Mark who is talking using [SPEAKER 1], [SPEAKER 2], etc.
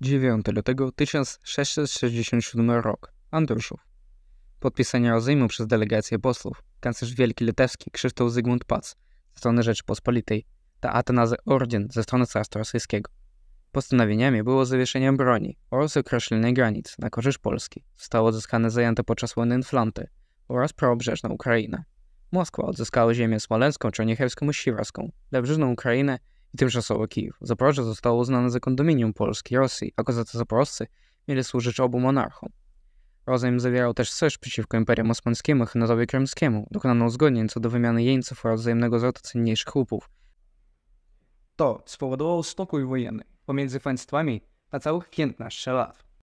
[SPEAKER 1] 9 lutego 1667 rok. Andruszów. Podpisanie rozejmu przez delegację posłów, kanclerz Wielki Litewski Krzysztof Zygmunt Pac ze strony Rzeczypospolitej, ta Atenazy Orden ze strony Carstwa Rosyjskiego. Postanowieniami było zawieszenie broni oraz określenie granic na korzyść Polski. zostało odzyskane zajęte podczas wojny Inflanty oraz praobrzeżna Ukraina. Moskwa odzyskała ziemię smoleńską, czernichewską i siwarską, lebrzyżną Ukrainę i tymczasowy Kijów. Zaporoże zostało uznane za kondominium Polski i Rosji, a kozacy zaporoscy mieli służyć obu monarchom. Rozejm zawierał też sojusz przeciwko Imperium Osmańskiemu i Hynatowi Krymskiemu, dokonano uzgodnień co do wymiany jeńców oraz wzajemnego zwrotu cenniejszych łupów.
[SPEAKER 2] To spowodowało spokój wojenny pomiędzy państwami
[SPEAKER 3] na całych piętnaście lat.